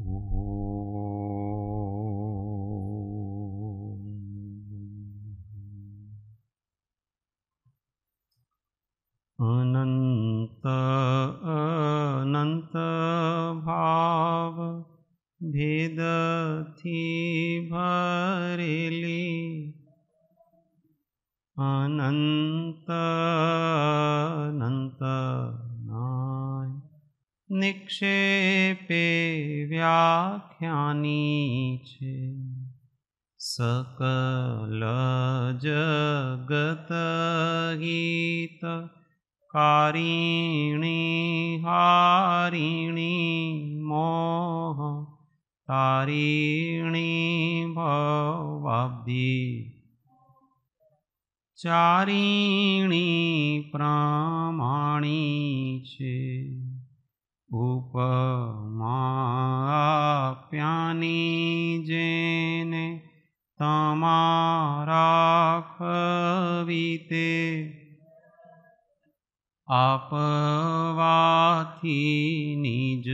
Oh. હારીણી હારીણી મોહ તારીણી ભવાબ્ધી ચારીણી પ્રમાણી છે ઉપમાપ્યાની જેને તમારા તે આપવાથી નિજ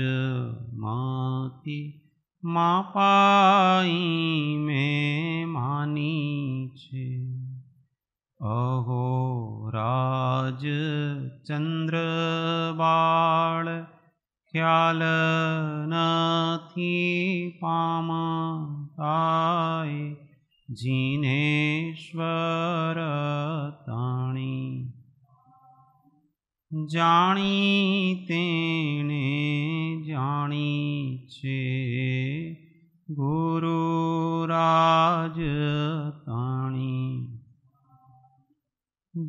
માતી માપાઈ મેં માની છે અહો રાજ ચંદ્ર બાળ ખ્યાલ નથી પામતાય જીનેશ્વર જાણી તેણે જાણી છે ગુરુ રાજ તાણી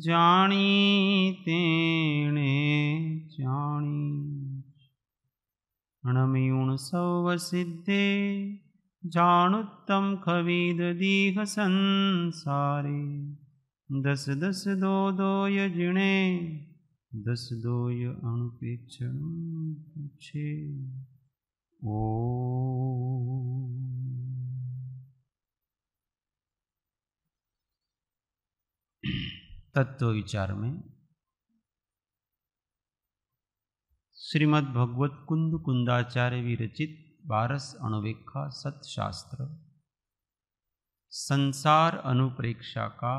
જાણી તેણે જાણી અણમીણ સૌ સિદ્ધે જાણુત્તમ ખવીદ દીહ સંસારે દસ દસ દો દો યજણે दस दो अणुपेक्षण छे ओ तत्व विचार में श्रीमद् भगवत कुंद कुंदाचार्य विरचित बारस अणुवेखा सतशास्त्र संसार अनुप्रेक्षा का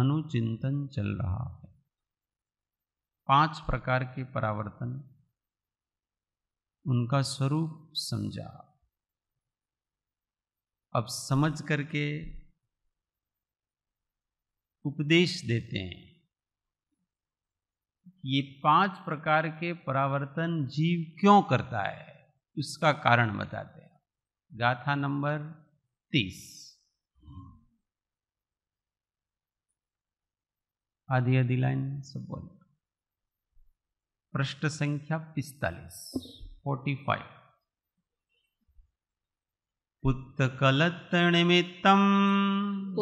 अनुचिंतन चल रहा पांच प्रकार के परावर्तन उनका स्वरूप समझा अब समझ करके उपदेश देते हैं ये पांच प्रकार के परावर्तन जीव क्यों करता है उसका कारण बताते हैं गाथा नंबर तीस आधी आधी लाइन सब बोलते पृष्ठ संख्या पिस्तालीस फोर्टी फाइव उत्कलत्तनिमित्तम्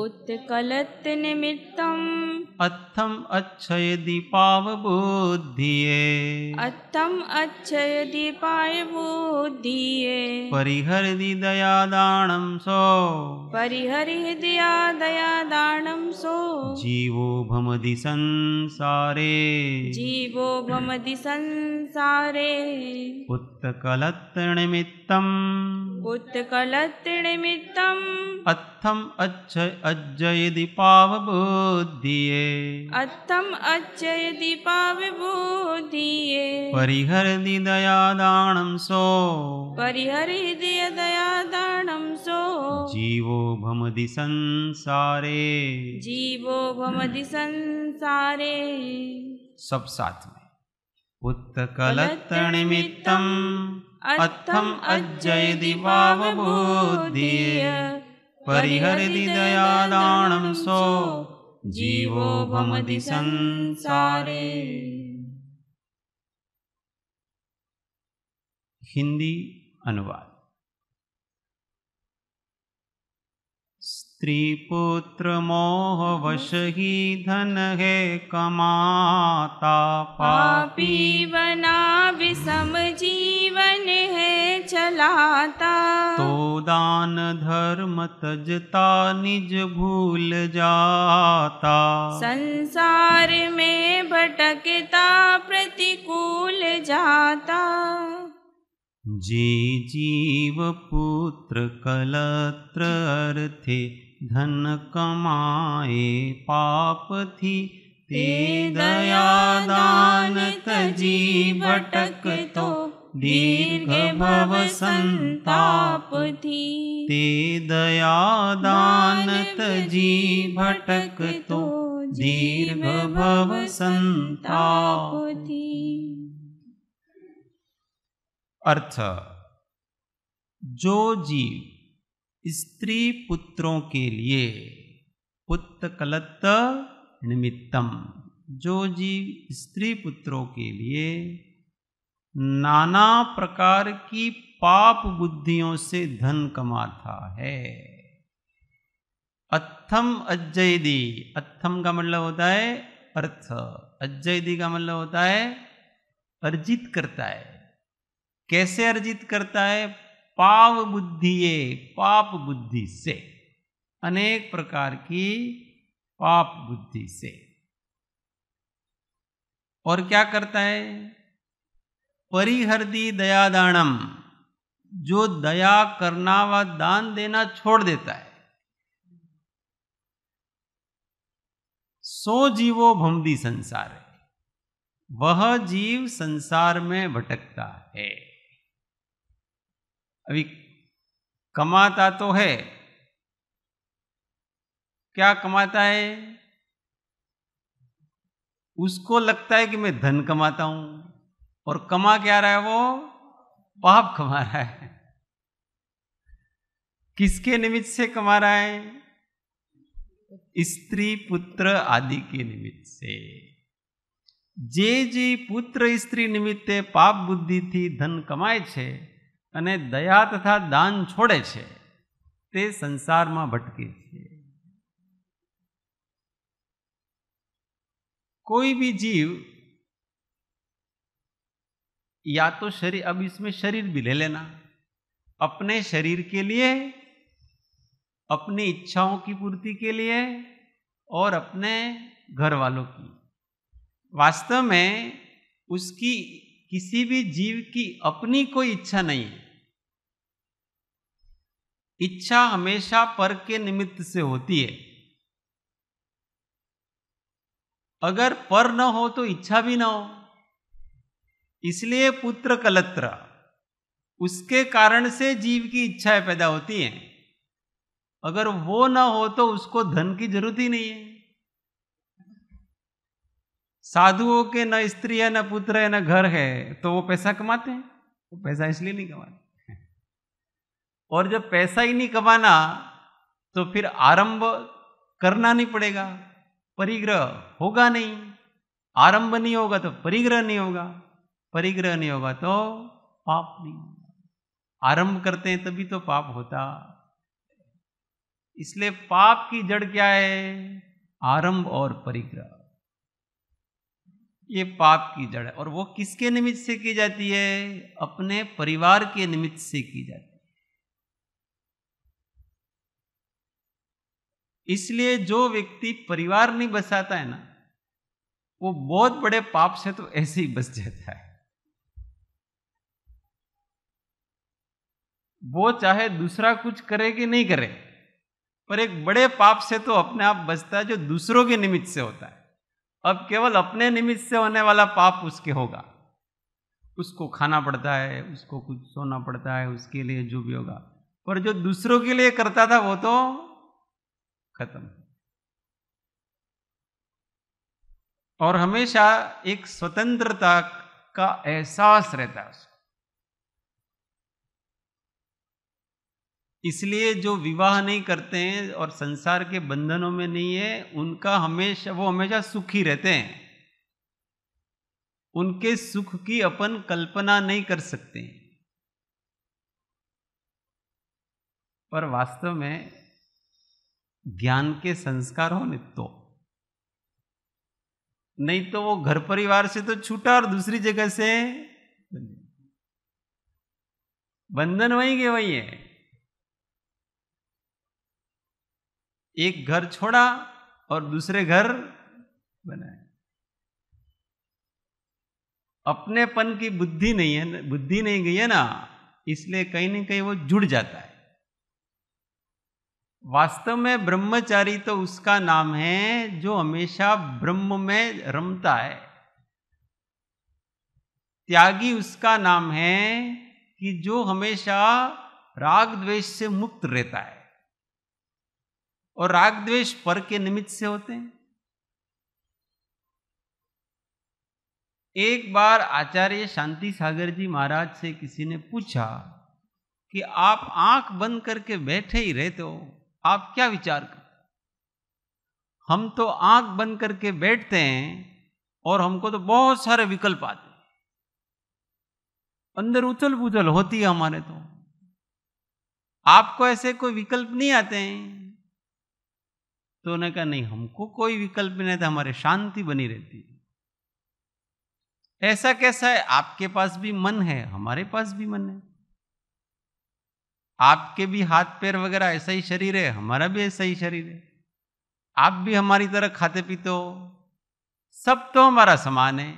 उत्कलत्तनिमित्तम् अत्थम् अच्छय दीपावबुद्धिये अत्थम् अक्षय दीपाय बुद्धिये परिहरि दयादानं सो परिहरि दया दयादानं सो जीवो दि संसारे जीवो भम दि संसारे उत्कलत्तनिमित्तम् उत्कलत् अत्रिनिमित्तम् अत्थम् अच्छ अज्जयति पावबुद्धिये अत्थम् अच्छयति पावबुद्धिये परिहरति दयादानं सो परिहरति दयादानं सो जीवो भमति संसारे जीवो भमति संसारे सब साथ में उत्कलत्तनिमित्तम् अर्थम अज्जय भावबोध्य परिहरति दयादानं सो जीवो भवति संसारे हिंदी अनुवाद स्त्रीपुत्र मोहवश ही धन है कमाता पापी बना विषम जीवन है चलाता तो दान धर्म तजता निज भूल जाता संसार में भटकता प्रतिकूल जाता जी जीव पुत्र कलत्र अर्थे धन कमाए पाप थी ते दया दान तजी भटक तो दीर्घ भव संताप थी ते दया दान तजी भटक तो, तो दीर्घ भव संताप थी अर्थ जो जीव स्त्री पुत्रों के लिए पुत्र कलत निमित्तम जो जीव स्त्री पुत्रों के लिए नाना प्रकार की पाप बुद्धियों से धन कमाता है अथम अज्जयदी अथम का मतलब होता है अर्थ अज्जयदी का मतलब होता है अर्जित करता है कैसे अर्जित करता है पाव बुद्धि पाप बुद्धि से अनेक प्रकार की पाप बुद्धि से और क्या करता है परिहरती दयादानम जो दया करना व दान देना छोड़ देता है सो जीवो भमदी संसार है वह जीव संसार में भटकता है अभी कमाता तो है क्या कमाता है उसको लगता है कि मैं धन कमाता हूं और कमा क्या रहा है वो पाप कमा रहा है किसके निमित्त से कमा रहा है स्त्री पुत्र आदि के निमित्त से जे जी पुत्र स्त्री निमित्ते पाप बुद्धि थी धन कमाए छे दया तथा दान छोड़े છોડે છે તે સંસારમાં ભટકે છે कोई भी जीव या तो शरीर अब इसमें शरीर भी ले लेना अपने शरीर के लिए अपनी इच्छाओं की पूर्ति के लिए और अपने घर वालों की वास्तव में उसकी किसी भी जीव की अपनी कोई इच्छा नहीं है इच्छा हमेशा पर के निमित्त से होती है अगर पर न हो तो इच्छा भी ना हो इसलिए पुत्र कलत्र उसके कारण से जीव की इच्छाएं पैदा होती हैं अगर वो ना हो तो उसको धन की जरूरत ही नहीं है साधुओं के न स्त्री है न पुत्र है न घर है तो वो पैसा कमाते हैं वो पैसा इसलिए नहीं कमाते और जब पैसा ही नहीं कमाना तो फिर आरंभ करना नहीं पड़ेगा परिग्रह होगा नहीं आरंभ नहीं होगा तो परिग्रह नहीं होगा परिग्रह नहीं होगा तो पाप नहीं होगा आरंभ करते हैं तभी तो पाप होता इसलिए पाप की जड़ क्या है आरंभ और परिग्रह ये पाप की जड़ है और वो किसके निमित्त से की जाती है अपने परिवार के निमित्त से की जाती है इसलिए जो व्यक्ति परिवार नहीं बसाता है ना वो बहुत बड़े पाप से तो ऐसे ही बस जाता है वो चाहे दूसरा कुछ करे कि नहीं करे पर एक बड़े पाप से तो अपने आप बचता है जो दूसरों के निमित्त से होता है अब केवल अपने निमित्त से होने वाला पाप उसके होगा उसको खाना पड़ता है उसको कुछ सोना पड़ता है उसके लिए जो भी होगा पर जो दूसरों के लिए करता था वो तो खत्म और हमेशा एक स्वतंत्रता का एहसास रहता है उसको इसलिए जो विवाह नहीं करते हैं और संसार के बंधनों में नहीं है उनका हमेशा वो हमेशा सुखी रहते हैं उनके सुख की अपन कल्पना नहीं कर सकते पर वास्तव में ज्ञान के संस्कार हो तो नहीं तो वो घर परिवार से तो छूटा और दूसरी जगह से बंधन वही के वही है एक घर छोड़ा और दूसरे घर बनाए अपनेपन की बुद्धि नहीं है बुद्धि नहीं गई है ना इसलिए कहीं ना कहीं वो जुड़ जाता है वास्तव में ब्रह्मचारी तो उसका नाम है जो हमेशा ब्रह्म में रमता है त्यागी उसका नाम है कि जो हमेशा राग द्वेष से मुक्त रहता है और राग द्वेष पर के निमित्त से होते हैं एक बार आचार्य शांति सागर जी महाराज से किसी ने पूछा कि आप आंख बंद करके बैठे ही रहते हो आप क्या विचार कर हम तो आंख बंद करके बैठते हैं और हमको तो बहुत सारे विकल्प आते हैं अंदर उथल पुथल होती है हमारे तो आपको ऐसे कोई विकल्प नहीं आते हैं तो उन्होंने कहा नहीं हमको कोई विकल्प नहीं था हमारे शांति बनी रहती है ऐसा कैसा है आपके पास भी मन है हमारे पास भी मन है आपके भी हाथ पैर वगैरह ऐसा ही शरीर है हमारा भी ऐसा ही शरीर है आप भी हमारी तरह खाते पीते हो सब तो हमारा समान है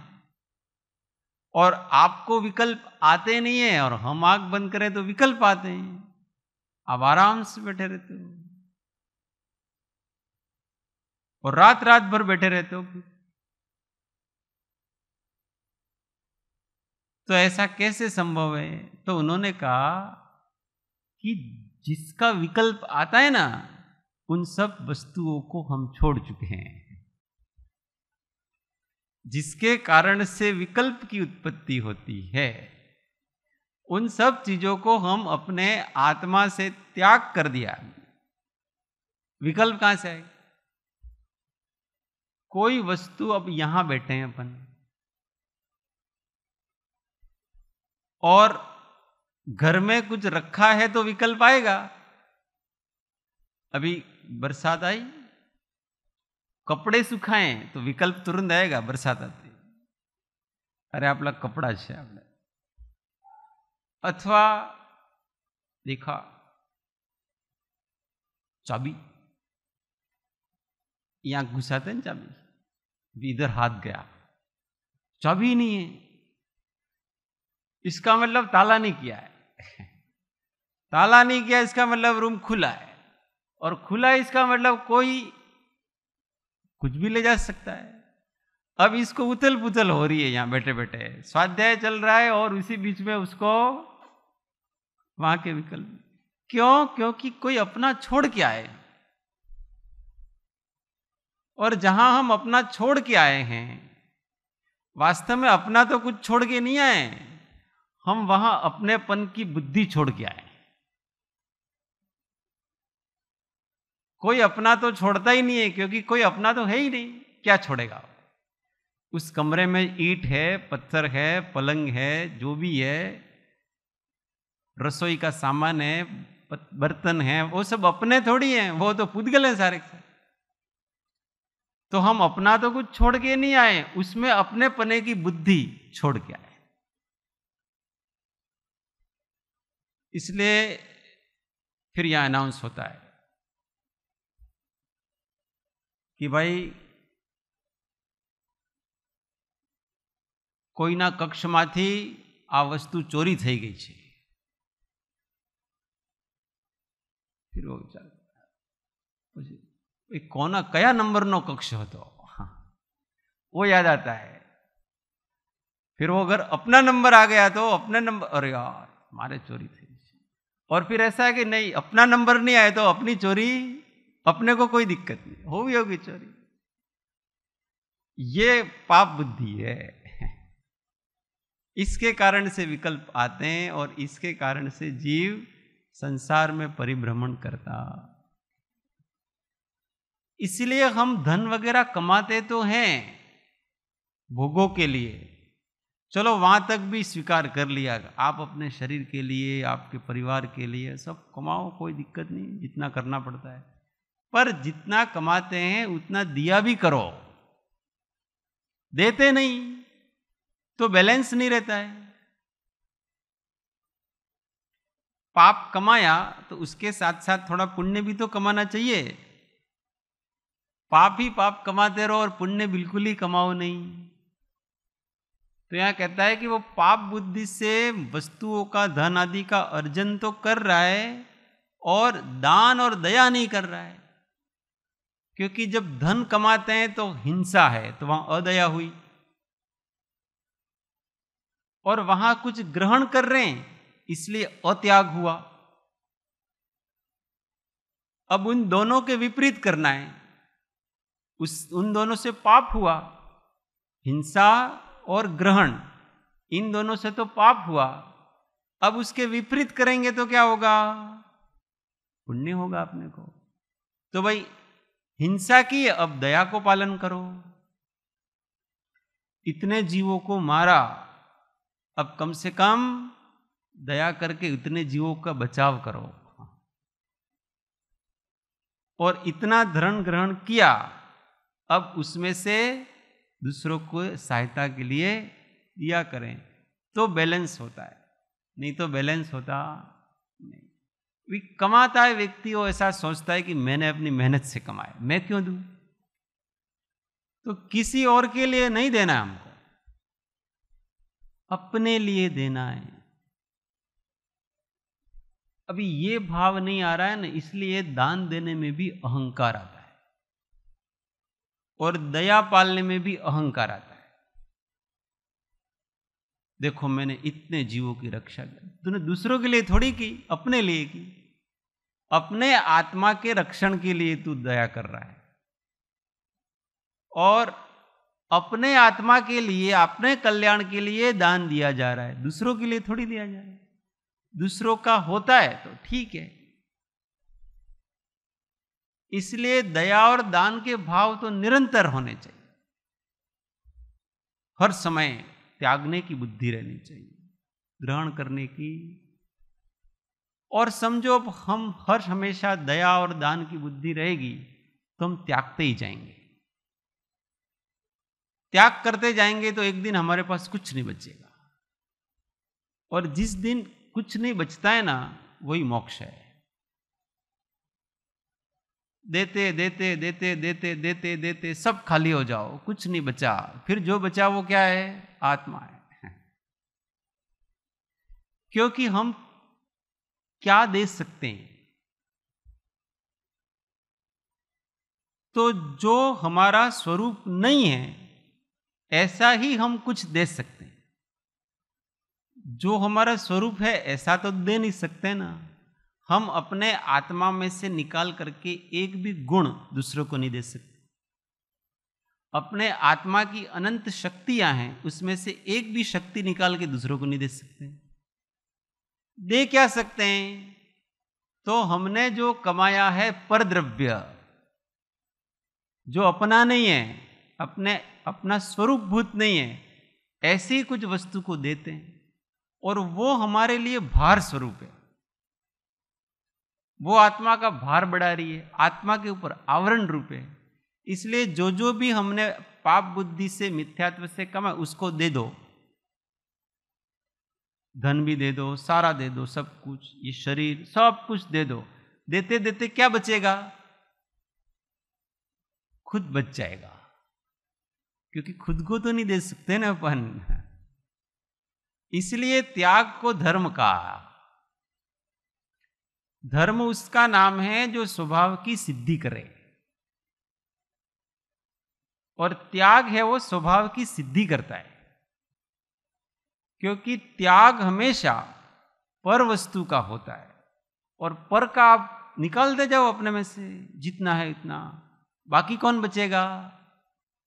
और आपको विकल्प आते नहीं है और हम आग बंद करें तो विकल्प आते हैं आप आराम से बैठे रहते हो और रात रात भर बैठे रहते हो तो ऐसा कैसे संभव है तो उन्होंने कहा कि जिसका विकल्प आता है ना उन सब वस्तुओं को हम छोड़ चुके हैं जिसके कारण से विकल्प की उत्पत्ति होती है उन सब चीजों को हम अपने आत्मा से त्याग कर दिया विकल्प कहां से आए कोई वस्तु अब यहां बैठे हैं अपन और घर में कुछ रखा है तो विकल्प आएगा अभी बरसात आई कपड़े सुखाए तो विकल्प तुरंत आएगा बरसात आती अरे આપણા कपड़ा છે अच्छा आपने अथवा देखा चाबी यहां घुसाते ना चाबी अभी इधर हाथ गया चाबी नहीं है इसका मतलब ताला नहीं किया है ताला नहीं किया इसका मतलब रूम खुला है और खुला इसका मतलब कोई कुछ भी ले जा सकता है अब इसको उथल पुथल हो रही है यहां बैठे बैठे स्वाध्याय चल रहा है और उसी बीच में उसको वहां के विकल्प क्यों क्योंकि कोई अपना छोड़ के आए और जहां हम अपना छोड़ के आए हैं वास्तव में अपना तो कुछ छोड़ के नहीं आए हम वहां अपनेपन की बुद्धि छोड़ के आए कोई अपना तो छोड़ता ही नहीं है क्योंकि कोई अपना तो है ही नहीं क्या छोड़ेगा उस कमरे में ईट है पत्थर है पलंग है जो भी है रसोई का सामान है बर्तन है वो सब अपने थोड़ी हैं वो तो पुत हैं सारे तो हम अपना तो कुछ छोड़ के नहीं आए उसमें अपने पने की बुद्धि छोड़ के आए इसलिए फिर यह अनाउंस होता है कि भाई कोई ना कक्ष में आ वस्तु चोरी थी गई है फिर वो विचार कोना कया नंबर नो कक्ष हो हाँ, वो याद आता है फिर वो अगर अपना नंबर आ गया तो अपना नंबर अरे यार मारे चोरी थे और फिर ऐसा है कि नहीं अपना नंबर नहीं आए तो अपनी चोरी अपने को कोई दिक्कत नहीं हो भी होगी चोरी ये पाप बुद्धि है इसके कारण से विकल्प आते हैं और इसके कारण से जीव संसार में परिभ्रमण करता इसलिए हम धन वगैरह कमाते तो हैं भोगों के लिए चलो वहाँ तक भी स्वीकार कर लिया आप अपने शरीर के लिए आपके परिवार के लिए सब कमाओ कोई दिक्कत नहीं जितना करना पड़ता है पर जितना कमाते हैं उतना दिया भी करो देते नहीं तो बैलेंस नहीं रहता है पाप कमाया तो उसके साथ साथ थोड़ा पुण्य भी तो कमाना चाहिए पाप ही पाप कमाते रहो और पुण्य बिल्कुल ही कमाओ नहीं तो यहाँ कहता है कि वो पाप बुद्धि से वस्तुओं का धन आदि का अर्जन तो कर रहा है और दान और दया नहीं कर रहा है क्योंकि जब धन कमाते हैं तो हिंसा है तो वहां अदया हुई और वहां कुछ ग्रहण कर रहे हैं इसलिए अत्याग हुआ अब उन दोनों के विपरीत करना है उस उन दोनों से पाप हुआ हिंसा और ग्रहण इन दोनों से तो पाप हुआ अब उसके विपरीत करेंगे तो क्या होगा पुण्य होगा अपने को तो भाई हिंसा की अब दया को पालन करो इतने जीवों को मारा अब कम से कम दया करके इतने जीवों का बचाव करो और इतना धरण ग्रहण किया अब उसमें से दूसरों को सहायता के लिए दिया करें तो बैलेंस होता है नहीं तो बैलेंस होता नहीं कमाता है व्यक्ति वो ऐसा सोचता है कि मैंने अपनी मेहनत से कमाया मैं क्यों दूं तो किसी और के लिए नहीं देना है हमको अपने लिए देना है अभी ये भाव नहीं आ रहा है ना इसलिए दान देने में भी अहंकार आता है और दया पालने में भी अहंकार आता है देखो मैंने इतने जीवों की रक्षा की तूने दूसरों के लिए थोड़ी की अपने लिए की अपने आत्मा के रक्षण के लिए तू दया कर रहा है और अपने आत्मा के लिए अपने कल्याण के लिए दान दिया जा रहा है दूसरों के लिए थोड़ी दिया जा रहा है दूसरों का होता है तो ठीक है इसलिए दया और दान के भाव तो निरंतर होने चाहिए हर समय त्यागने की बुद्धि रहनी चाहिए ग्रहण करने की और समझो अब हम हर हमेशा दया और दान की बुद्धि रहेगी तो हम त्यागते ही जाएंगे त्याग करते जाएंगे तो एक दिन हमारे पास कुछ नहीं बचेगा और जिस दिन कुछ नहीं बचता है ना वही मोक्ष है देते देते देते देते देते देते सब खाली हो जाओ कुछ नहीं बचा फिर जो बचा वो क्या है आत्मा है क्योंकि हम क्या दे सकते हैं तो जो हमारा स्वरूप नहीं है ऐसा ही हम कुछ दे सकते हैं जो हमारा स्वरूप है ऐसा तो दे नहीं सकते ना हम अपने आत्मा में से निकाल करके एक भी गुण दूसरों को नहीं दे सकते अपने आत्मा की अनंत शक्तियां हैं उसमें से एक भी शक्ति निकाल के दूसरों को नहीं दे सकते दे क्या सकते हैं तो हमने जो कमाया है परद्रव्य जो अपना नहीं है अपने अपना स्वरूप भूत नहीं है ऐसी कुछ वस्तु को देते हैं और वो हमारे लिए भार स्वरूप है वो आत्मा का भार बढ़ा रही है आत्मा के ऊपर आवरण रूप है इसलिए जो जो भी हमने पाप बुद्धि से मिथ्यात्व से कमा उसको दे दो धन भी दे दो सारा दे दो सब कुछ ये शरीर सब कुछ दे दो देते देते क्या बचेगा खुद बच जाएगा क्योंकि खुद को तो नहीं दे सकते ना अपन इसलिए त्याग को धर्म का धर्म उसका नाम है जो स्वभाव की सिद्धि करे और त्याग है वो स्वभाव की सिद्धि करता है क्योंकि त्याग हमेशा पर वस्तु का होता है और पर का आप निकाल दे जाओ अपने में से जितना है इतना बाकी कौन बचेगा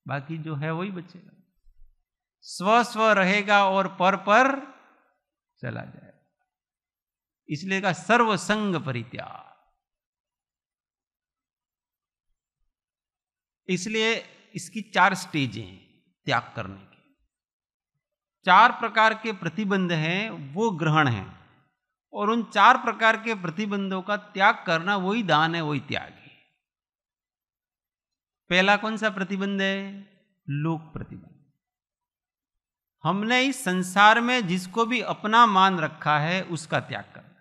बाकी जो है वही बचेगा स्व स्व रहेगा और पर पर चला जाएगा इसलिए का सर्वसंग परित्याग इसलिए इसकी चार स्टेजें हैं त्याग करने की चार प्रकार के प्रतिबंध हैं वो ग्रहण हैं और उन चार प्रकार के प्रतिबंधों का त्याग करना वही दान है वही त्याग है पहला कौन सा प्रतिबंध है लोक प्रतिबंध हमने इस संसार में जिसको भी अपना मान रखा है उसका त्याग करना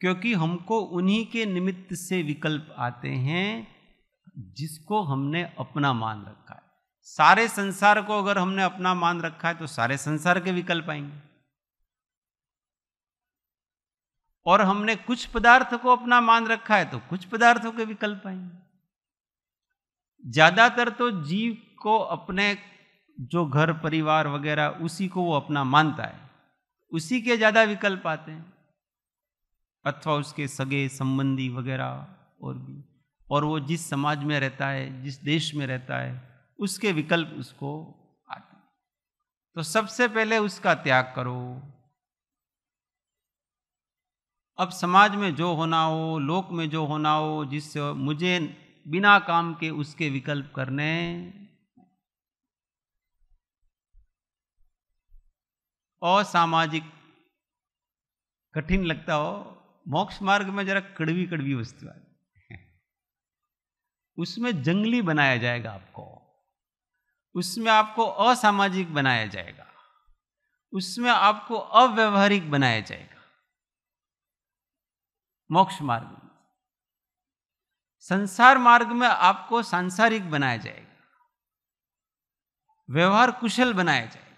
क्योंकि हमको उन्हीं के निमित्त से विकल्प आते हैं जिसको हमने अपना मान रखा है सारे संसार को अगर हमने अपना मान रखा है तो सारे संसार के विकल्प आएंगे और हमने कुछ पदार्थ को अपना मान रखा है तो कुछ पदार्थों के विकल्प आएंगे ज्यादातर तो जीव को अपने जो घर परिवार वगैरह उसी को वो अपना मानता है उसी के ज्यादा विकल्प आते हैं अथवा उसके सगे संबंधी वगैरह और भी और वो जिस समाज में रहता है जिस देश में रहता है उसके विकल्प उसको आते तो सबसे पहले उसका त्याग करो अब समाज में जो होना हो लोक में जो होना हो जिससे मुझे बिना काम के उसके विकल्प करने असामाजिक कठिन लगता हो मोक्ष मार्ग में जरा कड़वी कड़वी वस्तु है उसमें जंगली बनाया जाएगा आपको उसमें आपको असामाजिक बनाया जाएगा उसमें आपको अव्यवहारिक बनाया जाएगा मोक्ष मार्ग में संसार मार्ग में आपको सांसारिक बनाया जाएगा व्यवहार कुशल बनाया जाएगा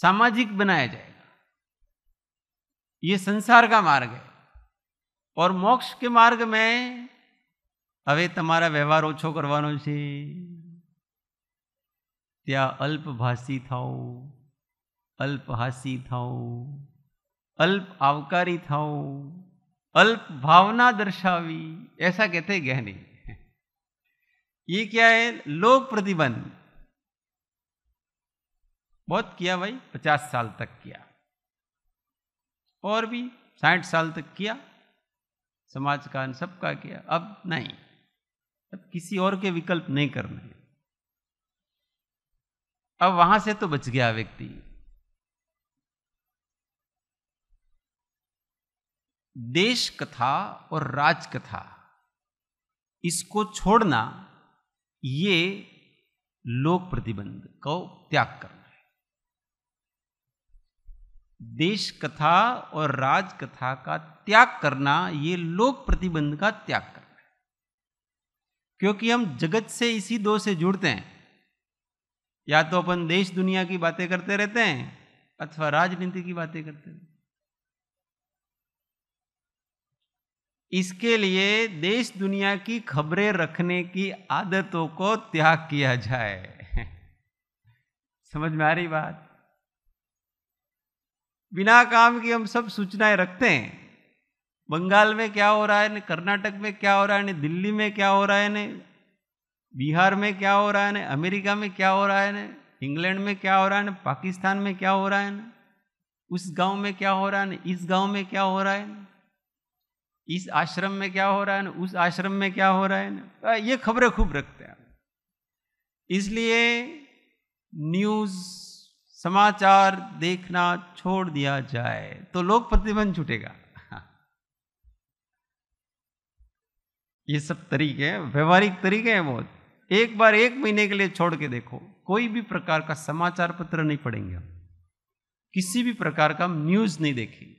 सामाजिक बनाया जाएगा ये संसार का मार्ग है और मोक्ष के मार्ग में अवे तुम्हारा व्यवहार ओछो करवानो त्या अल्पभाषी था अल्पहासी थाओ अल्प आवकारी था अल्प भावना दर्शावी ऐसा कहते गहने ये क्या है लोक प्रतिबंध बहुत किया भाई पचास साल तक किया और भी साठ साल तक किया समाज का सबका किया अब नहीं अब किसी और के विकल्प नहीं करने अब वहां से तो बच गया व्यक्ति देश कथा और राज कथा इसको छोड़ना ये लोक प्रतिबंध को त्याग करना देश कथा और राज कथा का त्याग करना ये लोक प्रतिबंध का त्याग करना है क्योंकि हम जगत से इसी दो से जुड़ते हैं या तो अपन देश दुनिया की बातें करते रहते हैं अथवा राजनीति की बातें करते रहते हैं इसके लिए देश दुनिया की खबरें रखने की आदतों को त्याग किया जाए समझ में आ रही बात बिना काम की हम सब सूचनाएं रखते हैं बंगाल में क्या हो रहा है न कर्नाटक में क्या हो रहा है न दिल्ली में क्या हो रहा है न बिहार में क्या हो रहा है ने अमेरिका में क्या हो रहा है ने इंग्लैंड में क्या हो रहा है ने पाकिस्तान में क्या हो रहा है ने उस गांव में क्या हो रहा है ने इस गांव में क्या हो रहा है इस आश्रम में क्या हो रहा है ना उस आश्रम में क्या हो रहा है ना ये खबरें खूब रखते हैं इसलिए न्यूज़ समाचार देखना छोड़ दिया जाए तो लोक प्रतिबंध छूटेगा ये सब तरीके हैं व्यवहारिक तरीके हैं बहुत एक बार एक महीने के लिए छोड़ के देखो कोई भी प्रकार का समाचार पत्र नहीं पढ़ेंगे हम किसी भी प्रकार का न्यूज नहीं देखेंगे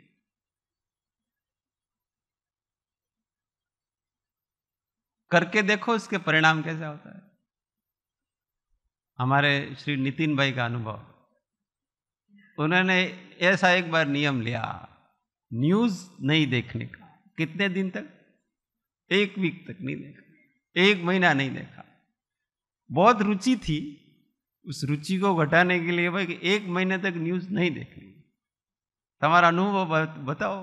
करके देखो इसके परिणाम कैसा होता है हमारे श्री नितिन भाई का अनुभव उन्होंने ऐसा एक बार नियम लिया न्यूज़ नहीं देखने का कितने दिन तक एक वीक तक नहीं देखा एक महीना नहीं देखा बहुत रुचि थी उस रुचि को घटाने के लिए भाई कि एक महीने तक न्यूज़ नहीं देखनी तुम्हारा अनुभव बताओ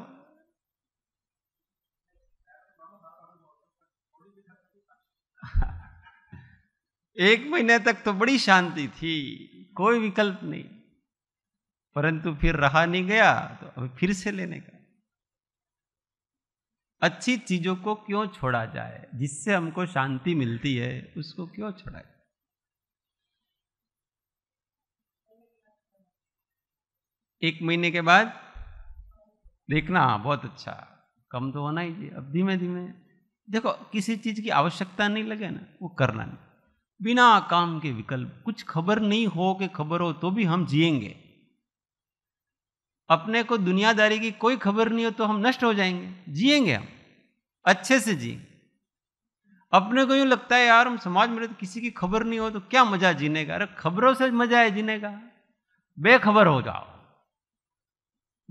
एक महीने तक तो बड़ी शांति थी कोई विकल्प नहीं परंतु फिर रहा नहीं गया तो अभी फिर से लेने का अच्छी चीजों को क्यों छोड़ा जाए जिससे हमको शांति मिलती है उसको क्यों छोड़ा जाए एक महीने के बाद देखना हाँ, बहुत अच्छा कम तो होना ही चाहिए अब धीमे धीमे देखो किसी चीज की आवश्यकता नहीं लगे ना वो करना नहीं बिना काम के विकल्प कुछ खबर नहीं हो के खबर हो तो भी हम जिएंगे अपने को दुनियादारी की कोई खबर नहीं हो तो हम नष्ट हो जाएंगे जिएंगे हम अच्छे से जिए अपने को यूं लगता है यार हम समाज में तो किसी की खबर नहीं हो तो क्या मजा जीने का अरे खबरों से मजा है जीने का बेखबर हो जाओ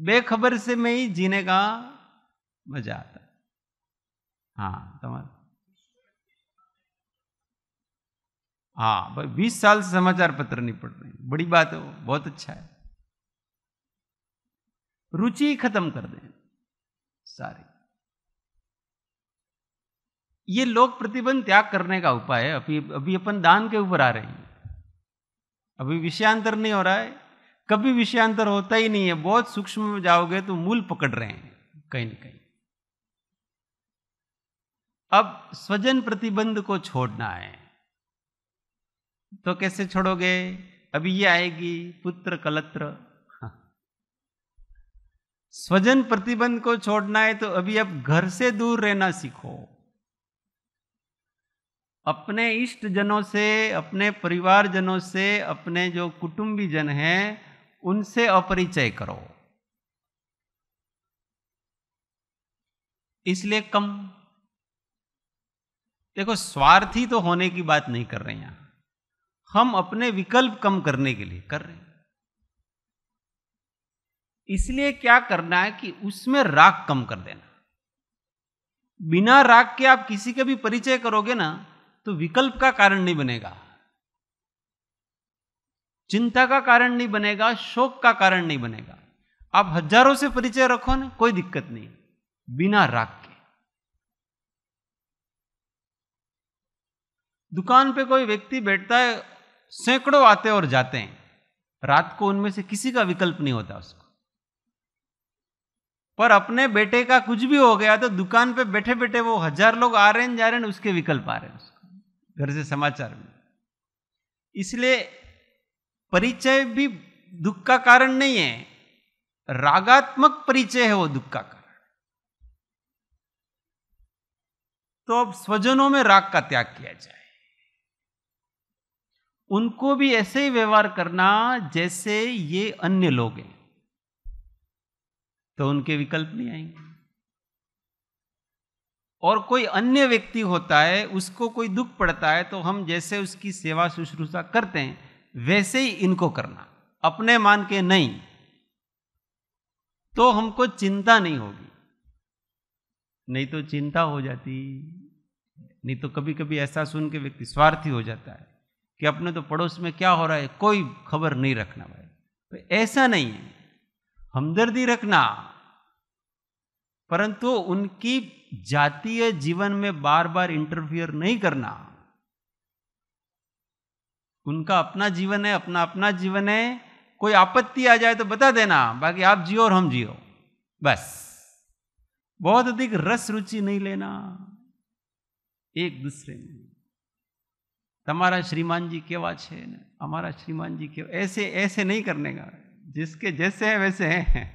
बेखबर से में ही जीने का मजा आता हाँ तुम्हारा हाँ भाई बीस साल से समाचार पत्र नहीं पढ़ रहे बड़ी बात है वो बहुत अच्छा है रुचि खत्म कर दें सारी ये लोक प्रतिबंध त्याग करने का उपाय है अभी अभी अपन दान के ऊपर आ रहे हैं अभी विषयांतर नहीं हो रहा है कभी विषयांतर होता ही नहीं है बहुत सूक्ष्म में जाओगे तो मूल पकड़ रहे हैं कहीं ना कहीं अब स्वजन प्रतिबंध को छोड़ना है तो कैसे छोड़ोगे अभी ये आएगी पुत्र कलत्र स्वजन प्रतिबंध को छोड़ना है तो अभी आप घर से दूर रहना सीखो अपने इष्ट जनों से अपने परिवार जनों से अपने जो कुटुंबी जन हैं उनसे अपरिचय करो इसलिए कम देखो स्वार्थी तो होने की बात नहीं कर रहे हैं हम अपने विकल्प कम करने के लिए कर रहे हैं इसलिए क्या करना है कि उसमें राग कम कर देना बिना राग के आप किसी का भी परिचय करोगे ना तो विकल्प का कारण नहीं बनेगा चिंता का कारण नहीं बनेगा शोक का कारण नहीं बनेगा आप हजारों से परिचय रखो ना कोई दिक्कत नहीं बिना राग के दुकान पे कोई व्यक्ति बैठता है सैकड़ों आते और जाते हैं रात को उनमें से किसी का विकल्प नहीं होता उसको पर अपने बेटे का कुछ भी हो गया तो दुकान पे बैठे बैठे वो हजार लोग आ रहे हैं जा रहे हैं उसके विकल्प आ रहे हैं उसको घर से समाचार में इसलिए परिचय भी दुख का कारण नहीं है रागात्मक परिचय है वो दुख का कारण तो अब स्वजनों में राग का त्याग किया जाए उनको भी ऐसे ही व्यवहार करना जैसे ये अन्य लोग हैं तो उनके विकल्प नहीं आएंगे और कोई अन्य व्यक्ति होता है उसको कोई दुख पड़ता है तो हम जैसे उसकी सेवा शुश्रूषा करते हैं वैसे ही इनको करना अपने मान के नहीं तो हमको चिंता नहीं होगी नहीं तो चिंता हो जाती नहीं तो कभी कभी ऐसा सुन के व्यक्ति स्वार्थी हो जाता है कि अपने तो पड़ोस में क्या हो रहा है कोई खबर नहीं रखना भाई तो ऐसा नहीं है हमदर्दी रखना परंतु उनकी जातीय जीवन में बार बार इंटरफियर नहीं करना उनका अपना जीवन है अपना अपना जीवन है कोई आपत्ति आ जाए तो बता देना बाकी आप जियो और हम जियो बस बहुत अधिक रस रुचि नहीं लेना एक दूसरे में श्रीमान जी केवा છે हमारा श्रीमान जी के ऐसे ऐसे नहीं करने का जिसके जैसे वैसे વૈસે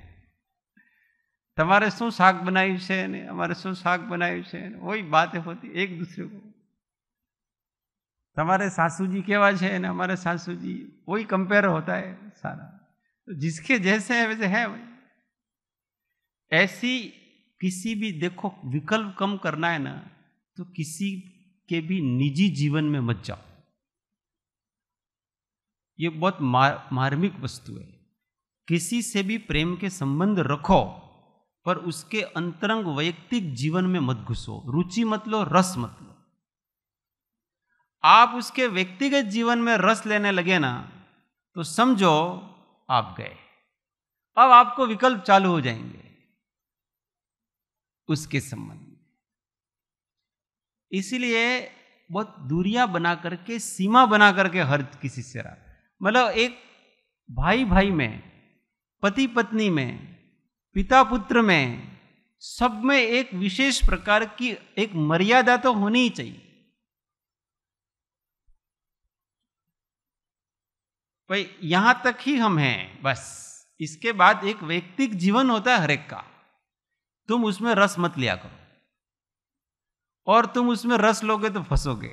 तुम्हारे શું શાક बनायु से हमारे અમારે શું बनायु से वही હોય होती एक दूसरे को तुम्हारे सासू जी કેવા છે हमारे सासू जी वही कंपेयर होता है सारा तो जिसके जैसे है वैसे है भाई ऐसी किसी भी देखो विकल्प कम करना है ना तो किसी के भी निजी जीवन में मत जाओ ये बहुत मार्मिक वस्तु है किसी से भी प्रेम के संबंध रखो पर उसके अंतरंग वैयक्तिक जीवन में मत घुसो रुचि मत लो रस मत लो आप उसके व्यक्तिगत जीवन में रस लेने लगे ना तो समझो आप गए अब आपको विकल्प चालू हो जाएंगे उसके संबंध में इसलिए बहुत दूरियां बना करके सीमा बना करके हर किसी से रहा मतलब एक भाई भाई में पति पत्नी में पिता पुत्र में सब में एक विशेष प्रकार की एक मर्यादा तो होनी ही चाहिए भाई यहां तक ही हम हैं बस इसके बाद एक व्यक्तिक जीवन होता है हरेक का तुम उसमें रस मत लिया करो और तुम उसमें रस लोगे तो फंसोगे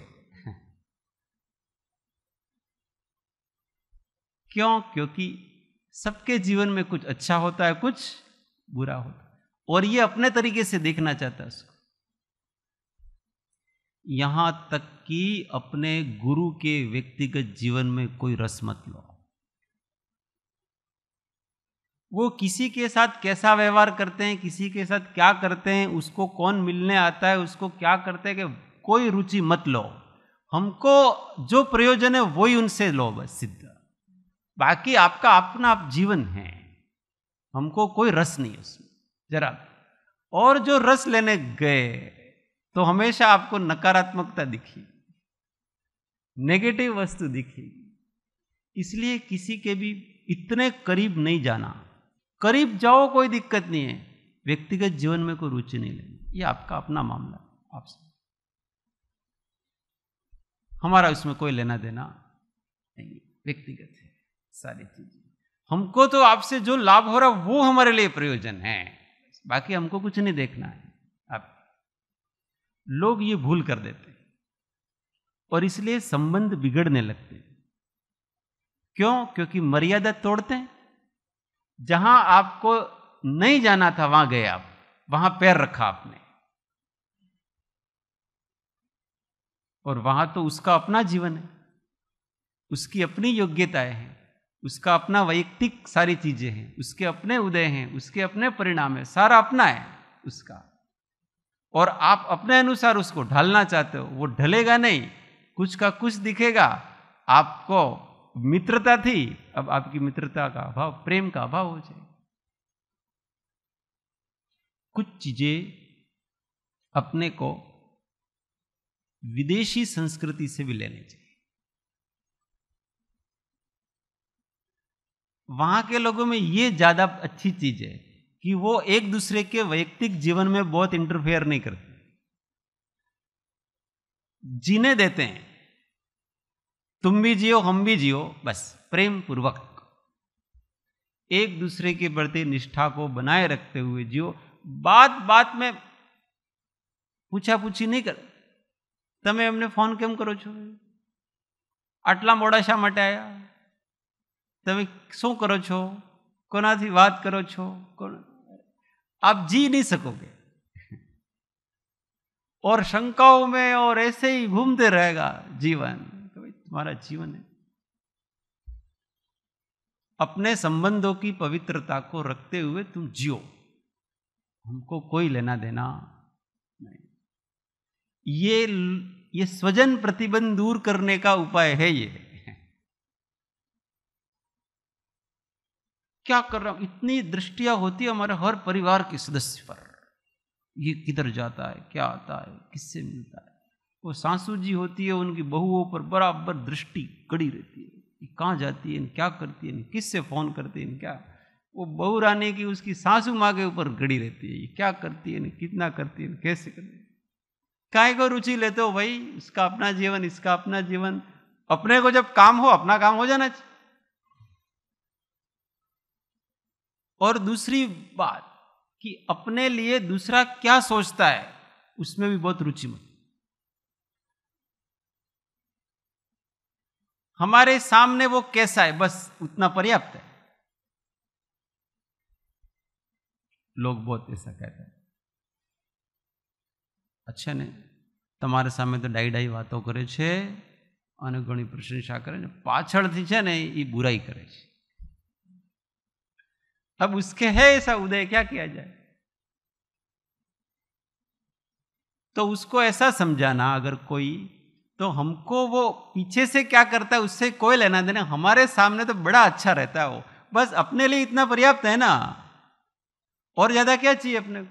क्यों क्योंकि सबके जीवन में कुछ अच्छा होता है कुछ बुरा होता है और ये अपने तरीके से देखना चाहता है उसको यहां तक कि अपने गुरु के व्यक्तिगत जीवन में कोई रस मत लो वो किसी के साथ कैसा व्यवहार करते हैं किसी के साथ क्या करते हैं उसको कौन मिलने आता है उसको क्या करते हैं कि कोई रुचि मत लो हमको जो प्रयोजन है वही उनसे लो बस सिद्ध बाकी आपका अपना आप जीवन है हमको कोई रस नहीं उसमें जरा और जो रस लेने गए तो हमेशा आपको नकारात्मकता दिखी नेगेटिव वस्तु दिखी इसलिए किसी के भी इतने करीब नहीं जाना करीब जाओ कोई दिक्कत नहीं है व्यक्तिगत जीवन में कोई रुचि नहीं लेनी ये आपका अपना मामला है आपसे हमारा इसमें कोई लेना देना नहीं व्यक्तिगत है सारी चीजें हमको तो आपसे जो लाभ हो रहा वो हमारे लिए प्रयोजन है बाकी हमको कुछ नहीं देखना है आप लोग ये भूल कर देते और इसलिए संबंध बिगड़ने लगते क्यों क्योंकि मर्यादा तोड़ते हैं जहां आपको नहीं जाना था वहां गए आप वहां पैर रखा आपने और वहां तो उसका अपना जीवन है उसकी अपनी योग्यताएं हैं उसका अपना वैयक्तिक सारी चीजें हैं उसके अपने उदय हैं उसके अपने परिणाम है सारा अपना है उसका और आप अपने अनुसार उसको ढालना चाहते हो वो ढलेगा नहीं कुछ का कुछ दिखेगा आपको मित्रता थी अब आपकी मित्रता का अभाव प्रेम का अभाव हो जाए कुछ चीजें अपने को विदेशी संस्कृति से भी लेने चाहिए वहाँ के लोगों में ये ज़्यादा अच्छी चीज़ है कि वो एक दूसरे के वैयक्तिक जीवन में बहुत इंटरफेयर नहीं करते जीने देते हैं तुम भी जियो हम भी जियो बस प्रेम पूर्वक एक दूसरे के प्रति निष्ठा को बनाए रखते हुए जियो बात बात में पूछा पूछी नहीं कर तमें हमने फोन કેમ करो छो आटला मोड़ा शा मटाया તમે શું કરો છો કોનાથી વાત કરો છો કોણ आप जी नहीं सकोगे और शंकाओं में और ऐसे ही घूमते रहेगा जीवन तुम्हारा जीवन है अपने संबंधों की पवित्रता को रखते हुए तुम जियो हमको कोई लेना देना नहीं ये ये स्वजन प्रतिबंध दूर करने का उपाय है ये क्या कर रहा हूं इतनी दृष्टिया होती है हमारे हर परिवार के सदस्य पर ये किधर जाता है क्या आता है किससे मिलता है वो सासू जी होती है उनकी बहुओं पर बराबर दृष्टि कड़ी रहती है कि कहाँ जाती है क्या करती है किससे फ़ोन करती है क्या वो बहू रानी की उसकी सासू माँ के ऊपर गड़ी रहती है ये क्या करती है कितना करती है कैसे करती है काय को रुचि लेते हो भाई उसका अपना जीवन इसका अपना जीवन अपने को जब काम हो अपना काम हो जाना चाहिए और दूसरी बात कि अपने लिए दूसरा क्या सोचता है उसमें भी बहुत रुचि मत हमारे सामने वो कैसा है बस उतना पर्याप्त है लोग बहुत ऐसा कहते हैं अच्छा ने तुम्हारे सामने तो डाई डाई बातों करे છે અને ઘણી પ્રશંસા કરે ને પાછળથી છે ને એ બુરાઈ अब उसके है ऐसा उदय क्या किया जाए तो उसको ऐसा समझाना अगर कोई तो हमको वो पीछे से क्या करता है उससे कोई लेना देना हमारे सामने तो बड़ा अच्छा रहता है वो बस अपने लिए इतना पर्याप्त है ना और ज़्यादा क्या चाहिए अपने को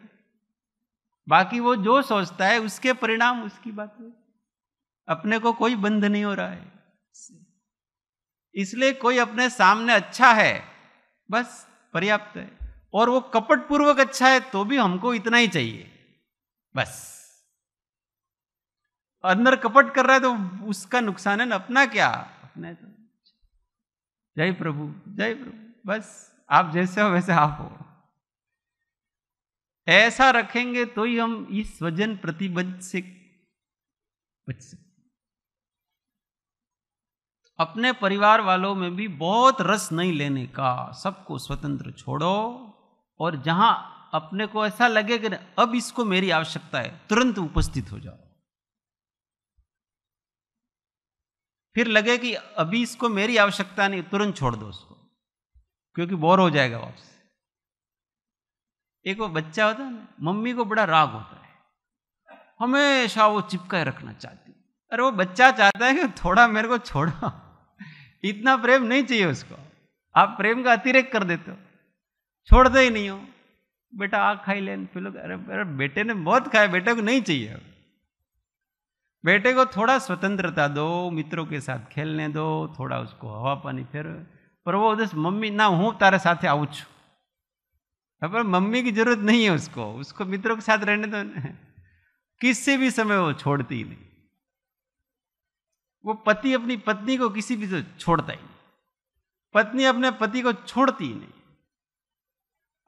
बाकी वो जो सोचता है उसके परिणाम उसकी बात है अपने को कोई बंद नहीं हो रहा है इसलिए कोई अपने सामने अच्छा है बस पर्याप्त है और वो कपट पूर्वक अच्छा है तो भी हमको इतना ही चाहिए बस अंदर कपट कर रहा है तो उसका नुकसान है ना अपना क्या अपना तो जय प्रभु जय प्रभु बस आप जैसे हो वैसे आप हो ऐसा रखेंगे तो ही हम इस वजन प्रतिबद्ध से बच सकते अपने परिवार वालों में भी बहुत रस नहीं लेने का सबको स्वतंत्र छोड़ो और जहां अपने को ऐसा लगे कि अब इसको मेरी आवश्यकता है तुरंत उपस्थित हो जाओ फिर लगे कि अभी इसको मेरी आवश्यकता नहीं तुरंत छोड़ दो उसको क्योंकि बोर हो जाएगा वापस एक वो बच्चा होता है ना मम्मी को बड़ा राग होता है हमेशा वो चिपका रखना चाहती अरे वो बच्चा चाहता है कि थोड़ा मेरे को छोड़ो इतना प्रेम नहीं चाहिए उसको आप प्रेम का अतिरेक कर देते हो छोड़ते ही नहीं हो बेटा आग खाई लेन फिर लोग अरे अरे बेटे ने बहुत खाया बेटे को नहीं चाहिए बेटे को थोड़ा स्वतंत्रता दो मित्रों के साथ खेलने दो थोड़ा उसको हवा पानी फिर पर वो उधर मम्मी ना हूँ तारे साथ आऊँ छू पर मम्मी की जरूरत नहीं है उसको उसको मित्रों के साथ रहने दो किसी भी समय वो छोड़ती ही नहीं वो पति अपनी पत्नी को किसी भी से छोड़ता ही नहीं पत्नी अपने पति को छोड़ती ही नहीं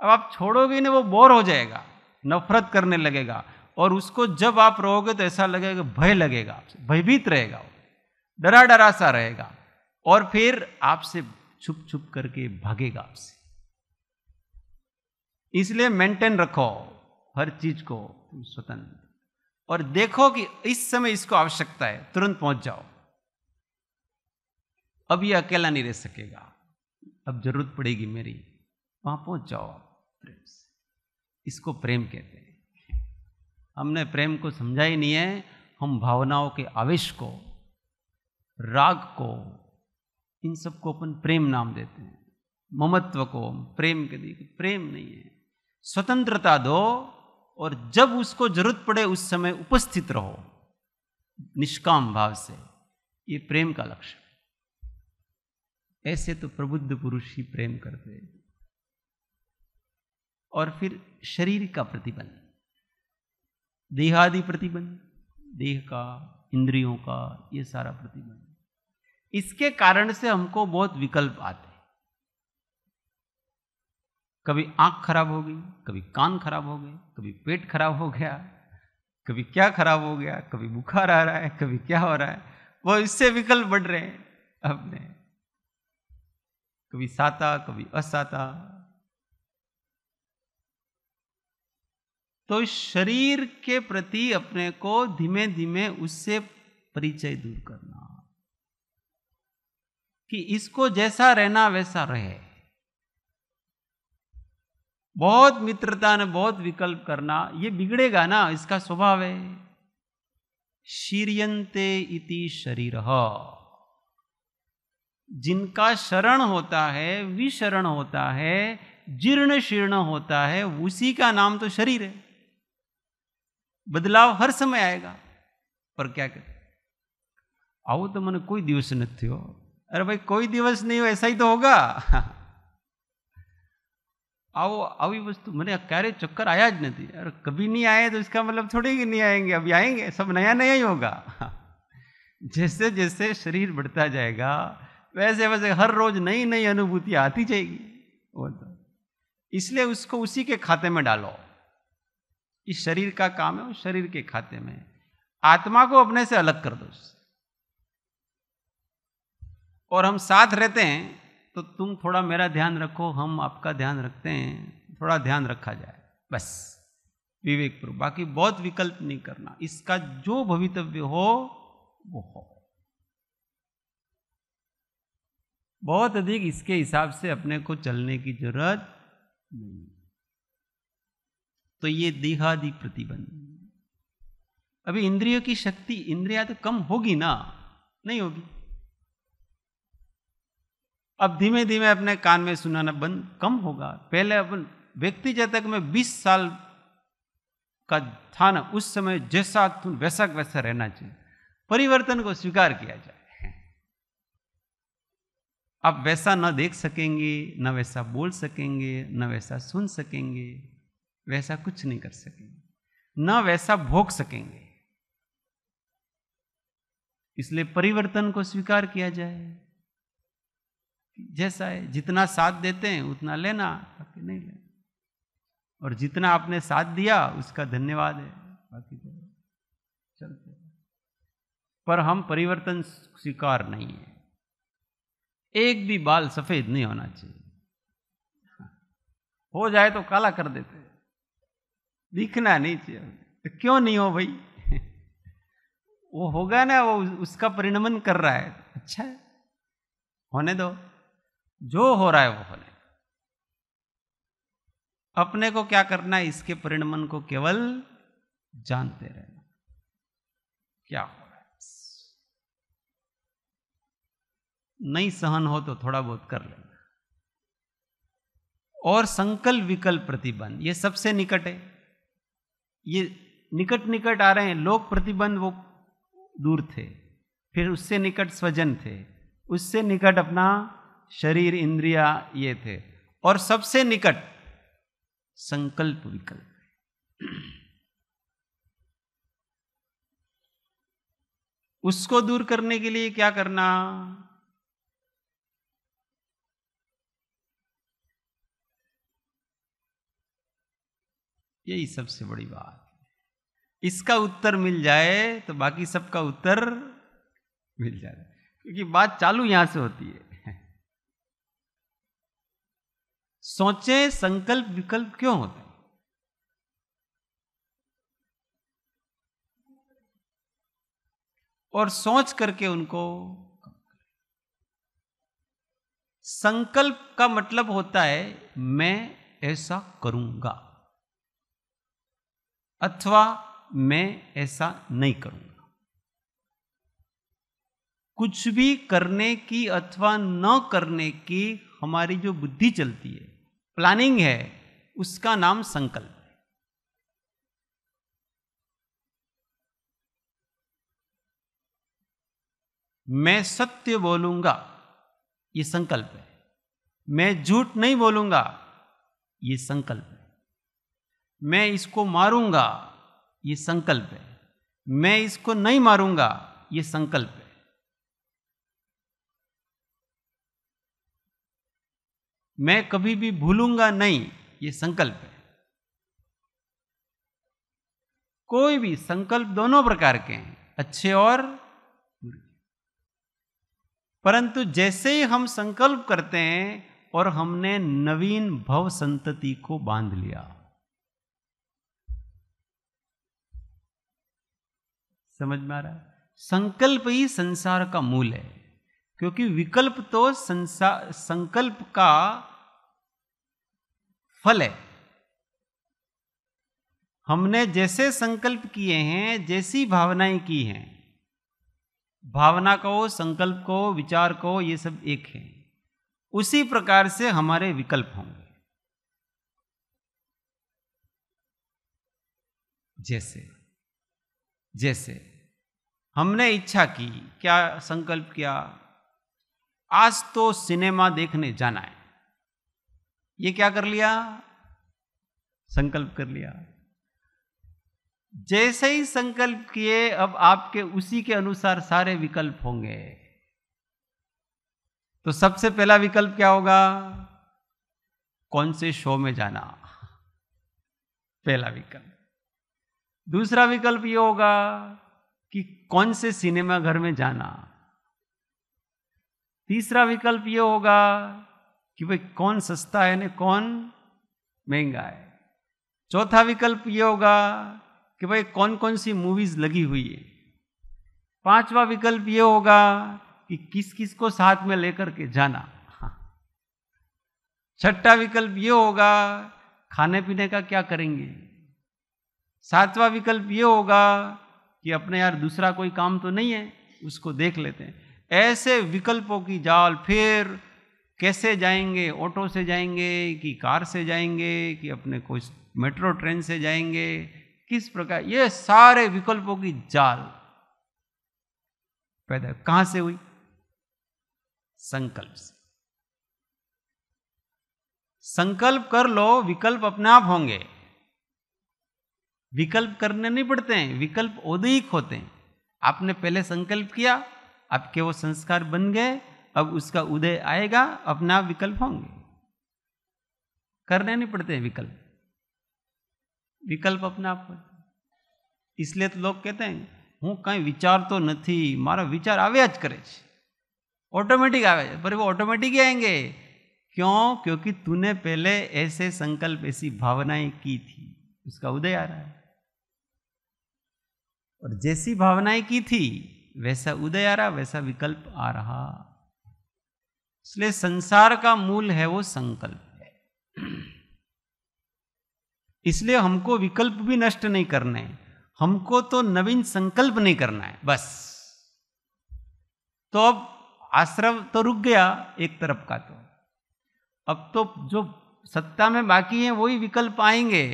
अब आप छोड़ोगे ही नहीं वो बोर हो जाएगा नफरत करने लगेगा और उसको जब आप रहोगे तो ऐसा लगेगा भय लगेगा आपसे भयभीत रहेगा वो डरा डरा सा रहेगा और फिर आपसे छुप छुप करके भागेगा आपसे इसलिए मेंटेन रखो हर चीज को स्वतंत्र और देखो कि इस समय इसको आवश्यकता है तुरंत पहुंच जाओ अब ये अकेला नहीं रह सकेगा अब जरूरत पड़ेगी मेरी वहां पहुंच जाओ प्रेम से इसको प्रेम कहते हैं हमने प्रेम को समझा ही नहीं है हम भावनाओं के आवेश को राग को इन सब को अपन प्रेम नाम देते हैं ममत्व को प्रेम के दी प्रेम नहीं है स्वतंत्रता दो और जब उसको जरूरत पड़े उस समय उपस्थित रहो निष्काम भाव से ये प्रेम का लक्षण ऐसे तो प्रबुद्ध पुरुष ही प्रेम करते हैं और फिर शरीर का प्रतिबंध देहादि प्रतिबंध देह का इंद्रियों का ये सारा प्रतिबंध इसके कारण से हमको बहुत विकल्प आते कभी आंख खराब हो गई कभी कान खराब हो गए कभी पेट खराब हो गया कभी क्या खराब हो गया कभी बुखार आ रहा है कभी क्या हो रहा है वो इससे विकल्प बढ़ रहे हैं अपने कभी साता कभी असाता तो शरीर के प्रति अपने को धीमे धीमे उससे परिचय दूर करना कि इसको जैसा रहना वैसा रहे बहुत मित्रता ने बहुत विकल्प करना ये बिगड़ेगा ना इसका स्वभाव है शीरियंते इति शरीर जिनका शरण होता है विशरण होता है जीर्ण शीर्ण होता है उसी का नाम तो शरीर है बदलाव हर समय आएगा पर क्या करें आओ तो मैंने कोई दिवस नहीं थो अरे भाई कोई दिवस नहीं हो ऐसा ही तो होगा आओ अभी वस्तु मैंने क्यारे चक्कर आया ज नहीं थी अरे कभी नहीं आए तो इसका मतलब थोड़े ही नहीं आएंगे अभी आएंगे सब नया नया ही होगा जैसे जैसे शरीर बढ़ता जाएगा वैसे वैसे हर रोज नई नई अनुभूति आती जाएगी वो तो इसलिए उसको उसी के खाते में डालो इस शरीर का काम है उस शरीर के खाते में आत्मा को अपने से अलग कर दो और हम साथ रहते हैं तो तुम थोड़ा मेरा ध्यान रखो हम आपका ध्यान रखते हैं थोड़ा ध्यान रखा जाए बस विवेकपुर बाकी बहुत विकल्प नहीं करना इसका जो भवितव्य हो वो हो बहुत अधिक इसके हिसाब से अपने को चलने की जरूरत नहीं तो ये देहादि प्रतिबंध अभी इंद्रियों की शक्ति इंद्रिया तो कम होगी ना नहीं होगी अब धीमे धीमे अपने कान में सुनाना बंद कम होगा पहले अपन व्यक्ति जब तक मैं 20 साल का था ना उस समय जैसा तुम वैसा वैसा रहना चाहिए परिवर्तन को स्वीकार किया जाए आप वैसा न देख सकेंगे न वैसा बोल सकेंगे न वैसा सुन सकेंगे वैसा कुछ नहीं कर सकेंगे न वैसा भोग सकेंगे इसलिए परिवर्तन को स्वीकार किया जाए जैसा है जितना साथ देते हैं उतना लेना बाकी नहीं लेना और जितना आपने साथ दिया उसका धन्यवाद है बाकी तो चलते पर हम परिवर्तन स्वीकार नहीं है एक भी बाल सफेद नहीं होना चाहिए हो जाए तो काला कर देते दिखना नहीं चाहिए तो क्यों नहीं हो भाई वो होगा ना वो उसका परिणमन कर रहा है अच्छा है होने दो जो हो रहा है वो होने अपने को क्या करना है इसके परिणमन को केवल जानते रहना क्या हो नहीं सहन हो तो थोड़ा बहुत कर लेना और संकल्प विकल्प प्रतिबंध ये सबसे निकट है ये निकट निकट आ रहे हैं लोक प्रतिबंध वो दूर थे फिर उससे निकट स्वजन थे उससे निकट अपना शरीर इंद्रिया ये थे और सबसे निकट संकल्प विकल्प उसको दूर करने के लिए क्या करना यही सबसे बड़ी बात इसका उत्तर मिल जाए तो बाकी सबका उत्तर मिल जाए क्योंकि बात चालू यहां से होती है सोचे संकल्प विकल्प क्यों होते हैं और सोच करके उनको संकल्प का मतलब होता है मैं ऐसा करूंगा अथवा मैं ऐसा नहीं करूंगा कुछ भी करने की अथवा न करने की हमारी जो बुद्धि चलती है प्लानिंग है उसका नाम संकल्प है मैं सत्य बोलूंगा ये संकल्प है मैं झूठ नहीं बोलूंगा ये संकल्प है मैं इसको मारूंगा ये संकल्प है मैं इसको नहीं मारूंगा ये संकल्प है मैं कभी भी भूलूंगा नहीं ये संकल्प है कोई भी संकल्प दोनों प्रकार के हैं अच्छे और परंतु जैसे ही हम संकल्प करते हैं और हमने नवीन भव संतति को बांध लिया समझ में आ रहा है संकल्प ही संसार का मूल है क्योंकि विकल्प तो संसार संकल्प का फल है हमने जैसे संकल्प किए हैं जैसी भावनाएं की हैं भावना को संकल्प को विचार को ये सब एक है उसी प्रकार से हमारे विकल्प होंगे जैसे जैसे हमने इच्छा की क्या संकल्प किया आज तो सिनेमा देखने जाना है ये क्या कर लिया संकल्प कर लिया जैसे ही संकल्प किए अब आपके उसी के अनुसार सारे विकल्प होंगे तो सबसे पहला विकल्प क्या होगा कौन से शो में जाना पहला विकल्प दूसरा विकल्प ये होगा कि कौन से सिनेमा घर में जाना तीसरा विकल्प ये होगा कि भाई कौन सस्ता है ने कौन महंगा है चौथा विकल्प ये होगा कि भाई कौन कौन सी मूवीज लगी हुई है पांचवा विकल्प ये होगा कि किस किस को साथ में लेकर के जाना हाँ। छठा विकल्प ये होगा खाने पीने का क्या करेंगे सातवां विकल्प ये होगा कि अपने यार दूसरा कोई काम तो नहीं है उसको देख लेते हैं ऐसे विकल्पों की जाल फिर कैसे जाएंगे ऑटो से जाएंगे कि कार से जाएंगे कि अपने कोई मेट्रो ट्रेन से जाएंगे किस प्रकार ये सारे विकल्पों की जाल पैदा कहां से हुई संकल्प से संकल्प कर लो विकल्प अपने आप होंगे विकल्प करने नहीं पड़ते हैं विकल्प औदयिक होते हैं आपने पहले संकल्प किया आपके वो संस्कार बन गए अब उसका उदय आएगा अपने आप विकल्प होंगे करने नहीं पड़ते हैं विकल्प विकल्प अपने आप इसलिए तो लोग कहते हैं हूँ कहीं विचार तो नहीं मारा विचार જ કરે છે ઓટોમેટિક આવે છે वो ऑटोमेटिक ही आएंगे क्यों क्योंकि तूने पहले ऐसे संकल्प ऐसी भावनाएं की थी उसका उदय आ रहा है और जैसी भावनाएं की थी वैसा उदय आ रहा वैसा विकल्प आ रहा इसलिए संसार का मूल है वो संकल्प है इसलिए हमको विकल्प भी नष्ट नहीं करने हमको तो नवीन संकल्प नहीं करना है बस तो अब आश्रम तो रुक गया एक तरफ का तो अब तो जो सत्ता में बाकी है वही विकल्प आएंगे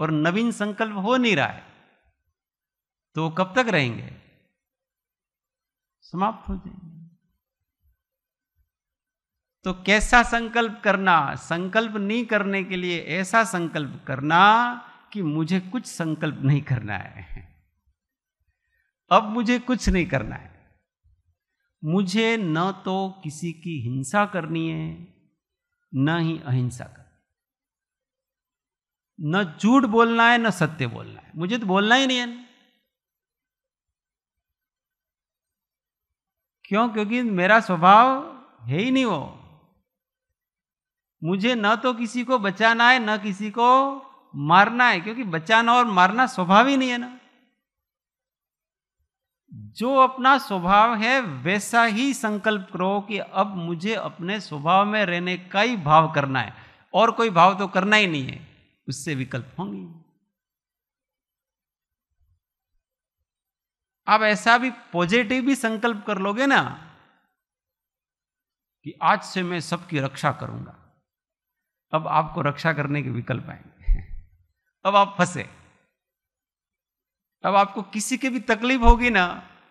और नवीन संकल्प हो नहीं रहा है तो कब तक रहेंगे समाप्त हो जाएंगे तो कैसा संकल्प करना संकल्प नहीं करने के लिए ऐसा संकल्प करना कि मुझे कुछ संकल्प नहीं करना है अब मुझे कुछ नहीं करना है मुझे न तो किसी की हिंसा करनी है न ही अहिंसा करनी न झूठ बोलना है न सत्य बोलना है मुझे तो बोलना ही नहीं है क्यों क्योंकि मेरा स्वभाव है ही नहीं वो मुझे न तो किसी को बचाना है न किसी को मारना है क्योंकि बचाना और मारना स्वभाव ही नहीं है ना जो अपना स्वभाव है वैसा ही संकल्प करो कि अब मुझे अपने स्वभाव में रहने का ही भाव करना है और कोई भाव तो करना ही नहीं है उससे विकल्प होंगे आप ऐसा भी पॉजिटिव भी संकल्प कर लोगे ना कि आज से मैं सबकी रक्षा करूंगा अब आपको रक्षा करने के विकल्प आएंगे अब आप फंसे अब आपको किसी की भी तकलीफ होगी ना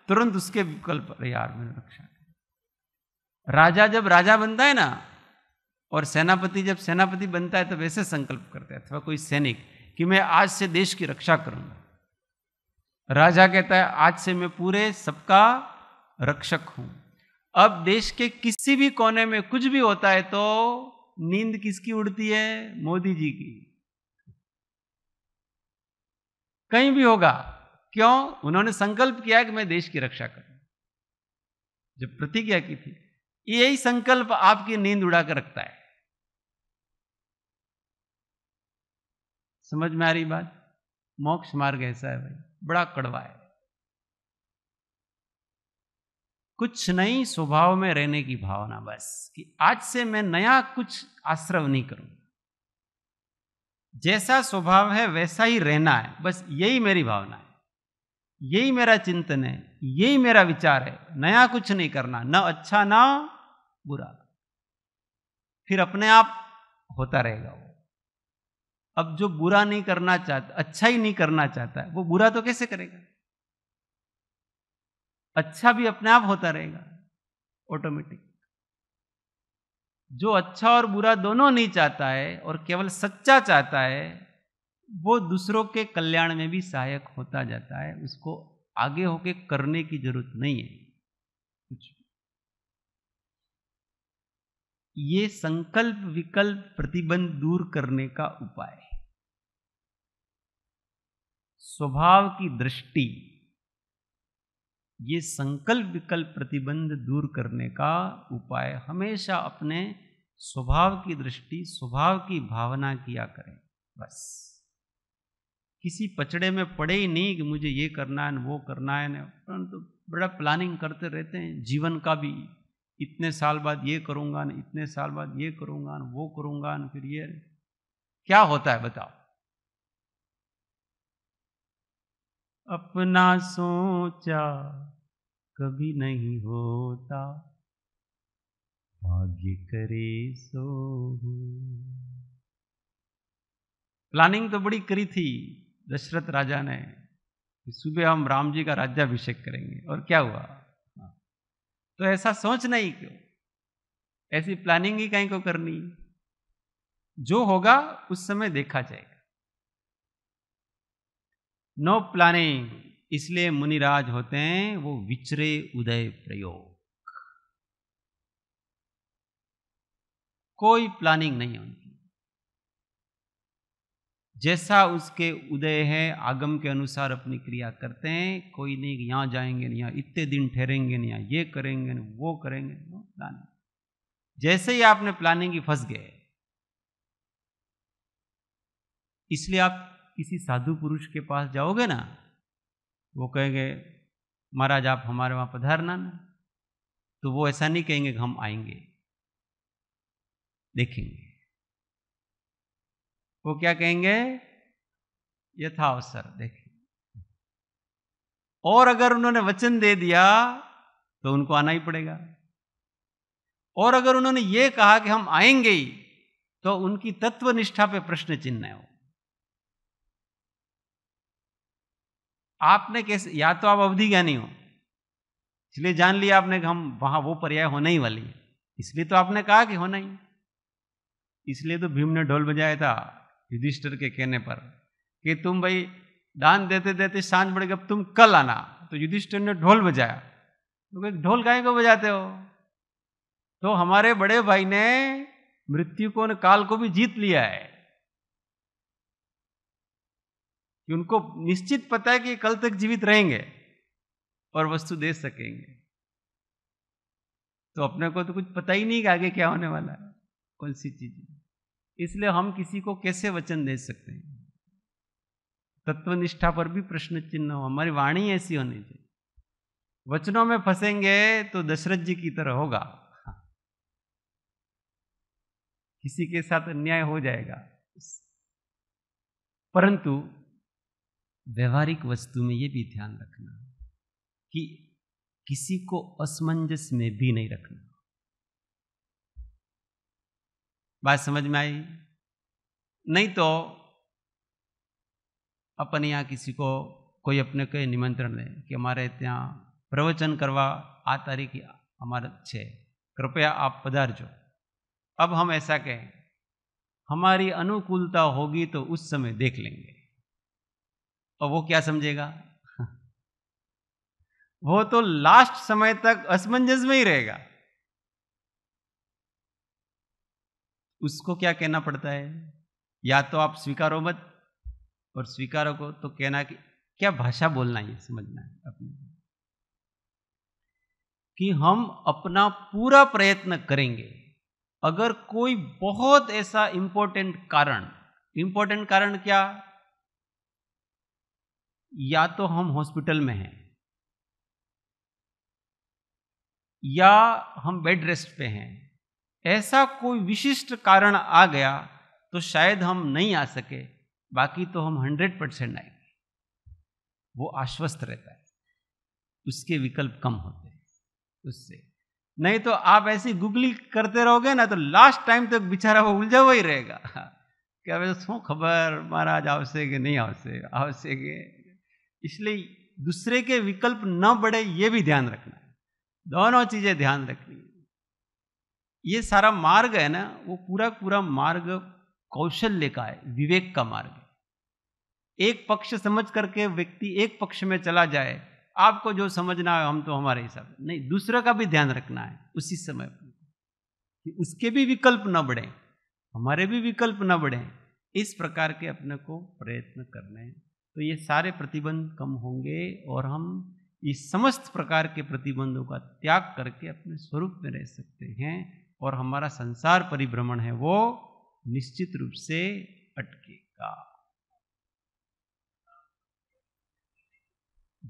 तुरंत उसके विकल्प अरे यार मैंने रक्षा राजा जब राजा बनता है ना और सेनापति जब सेनापति बनता है तब ऐसे संकल्प करता है अथवा कोई सैनिक कि मैं आज से देश की रक्षा करूंगा राजा कहता है आज से मैं पूरे सबका रक्षक हूं अब देश के किसी भी कोने में कुछ भी होता है तो नींद किसकी उड़ती है मोदी जी की कहीं भी होगा क्यों उन्होंने संकल्प किया कि मैं देश की रक्षा करूं जब प्रतिज्ञा की थी यही संकल्प आपकी नींद उड़ा कर रखता है समझ में आ रही बात मोक्ष मार्ग ऐसा है भाई बड़ा कड़वा है कुछ नई स्वभाव में रहने की भावना बस कि आज से मैं नया कुछ आश्रव नहीं करूंगा जैसा स्वभाव है वैसा ही रहना है बस यही मेरी भावना है यही मेरा चिंतन है यही मेरा विचार है नया कुछ नहीं करना ना अच्छा ना बुरा फिर अपने आप होता रहेगा वो अब जो बुरा नहीं करना चाहता अच्छा ही नहीं करना चाहता वो बुरा तो कैसे करेगा अच्छा भी अपने आप होता रहेगा ऑटोमेटिक जो अच्छा और बुरा दोनों नहीं चाहता है और केवल सच्चा चाहता है वो दूसरों के कल्याण में भी सहायक होता जाता है उसको आगे होके करने की जरूरत नहीं है कुछ ये संकल्प विकल्प प्रतिबंध दूर करने का उपाय है स्वभाव की दृष्टि ये संकल्प विकल्प प्रतिबंध दूर करने का उपाय हमेशा अपने स्वभाव की दृष्टि स्वभाव की भावना किया करें बस किसी पचड़े में पड़े ही नहीं कि मुझे ये करना है वो करना है परंतु तो बड़ा प्लानिंग करते रहते हैं जीवन का भी इतने साल बाद ये करूंगा ना इतने साल बाद ये करूंगा ना वो करूंगा ना फिर ये क्या होता है बताओ अपना सोचा कभी नहीं होता भाग्य करे सो प्लानिंग तो बड़ी करी थी दशरथ राजा ने सुबह हम राम जी का राज्याभिषेक करेंगे और क्या हुआ तो ऐसा सोचना ही क्यों ऐसी प्लानिंग ही कहीं को करनी जो होगा उस समय देखा जाएगा नो प्लानिंग इसलिए मुनिराज होते हैं वो विचरे उदय प्रयोग कोई प्लानिंग नहीं होनी जैसा उसके उदय है आगम के अनुसार अपनी क्रिया करते हैं कोई नहीं यहाँ जाएंगे नहीं यहाँ इतने दिन ठहरेंगे नहीं यहाँ ये करेंगे नहीं वो करेंगे नो प्लानिंग जैसे ही आपने प्लानिंग की फंस गए इसलिए आप किसी साधु पुरुष के पास जाओगे ना वो कहेंगे महाराज आप हमारे वहां पधारना ना तो वो ऐसा नहीं कहेंगे कि हम आएंगे देखेंगे वो क्या कहेंगे यथावसर देखें और अगर उन्होंने वचन दे दिया तो उनको आना ही पड़ेगा और अगर उन्होंने ये कहा कि हम आएंगे ही तो उनकी तत्व निष्ठा पे प्रश्न चिन्ह है वो आपने कैसे या तो आप अवधि ज्ञानी हो इसलिए जान लिया आपने कि हम वहां वो पर्याय होने ही वाली है इसलिए तो आपने कहा कि होना ही इसलिए तो भीम ने ढोल बजाया था युधिष्ठिर के कहने पर कि तुम भाई दान देते देते सांझ बढ़ गए तुम कल आना तो युधिष्ठिर ने ढोल बजाया तो ढोल गाय को बजाते हो तो हमारे बड़े भाई ने मृत्यु को ने काल को भी जीत लिया है कि उनको निश्चित पता है कि कल तक जीवित रहेंगे और वस्तु दे सकेंगे तो अपने को तो कुछ पता ही नहीं कि आगे क्या होने वाला है कौन सी चीज़ इसलिए हम किसी को कैसे वचन दे सकते हैं तत्वनिष्ठा पर भी प्रश्न चिन्ह हो हमारी वाणी ऐसी होनी चाहिए वचनों में फंसेंगे तो दशरथ जी की तरह होगा किसी के साथ अन्याय हो जाएगा परंतु व्यवहारिक वस्तु में यह भी ध्यान रखना कि किसी को असमंजस में भी नहीं रखना बात समझ में आई नहीं तो अपन यहाँ किसी को कोई अपने को निमंत्रण दे कि हमारे त्या प्रवचन करवा आ तारीख हमारा छे कृपया आप जो अब हम ऐसा कहें हमारी अनुकूलता होगी तो उस समय देख लेंगे और वो क्या समझेगा वो तो लास्ट समय तक असमंजस में ही रहेगा उसको क्या कहना पड़ता है या तो आप स्वीकारो मत और स्वीकारो को तो कहना कि क्या भाषा बोलना है समझना है अपने कि हम अपना पूरा प्रयत्न करेंगे अगर कोई बहुत ऐसा इंपॉर्टेंट कारण इंपॉर्टेंट कारण क्या या तो हम हॉस्पिटल में हैं या हम बेड रेस्ट पे हैं ऐसा कोई विशिष्ट कारण आ गया तो शायद हम नहीं आ सके बाकी तो हम हंड्रेड परसेंट आएंगे वो आश्वस्त रहता है उसके विकल्प कम होते हैं उससे नहीं तो आप ऐसी गुगली करते रहोगे ना तो लास्ट टाइम तक तो बेचारा वो उलझा हुआ ही रहेगा क्या वैसे सो खबर महाराज आवश्यक है नहीं आवश्यक आवश्यक इसलिए दूसरे के विकल्प न बढ़े ये भी ध्यान रखना दोनों चीज़ें ध्यान रखना ये सारा मार्ग है ना वो पूरा पूरा मार्ग कौशल्य का है विवेक का मार्ग एक पक्ष समझ करके व्यक्ति एक पक्ष में चला जाए आपको जो समझना है हम तो हमारे हिसाब से नहीं दूसरे का भी ध्यान रखना है उसी समय कि उसके भी विकल्प न बढ़े हमारे भी विकल्प न बढ़े इस प्रकार के अपने को प्रयत्न करने तो ये सारे प्रतिबंध कम होंगे और हम इस समस्त प्रकार के प्रतिबंधों का त्याग करके अपने स्वरूप में रह सकते हैं और हमारा संसार परिभ्रमण है वो निश्चित रूप से अटकेगा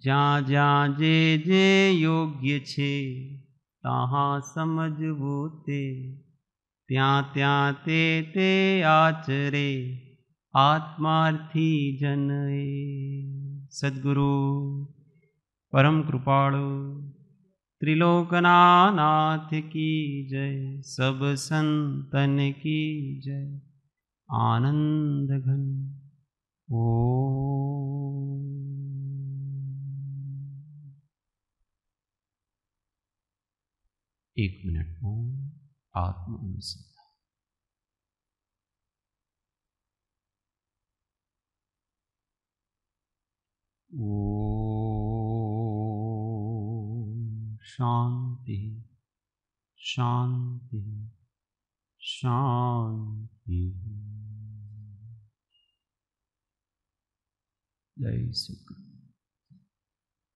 जा जा जे जे योग्य छे तहा समझबूते त्या त्या ते ते आचरे आत्मार्थी जन सदगुरु परम कृपाणु त्रिलोकनाथ की जय सब संतन की जय आनंद घन ओ एक मिनट में आत्म अनुसंधान ओ Shanti, Shanti, Shanti. Jai Sukra.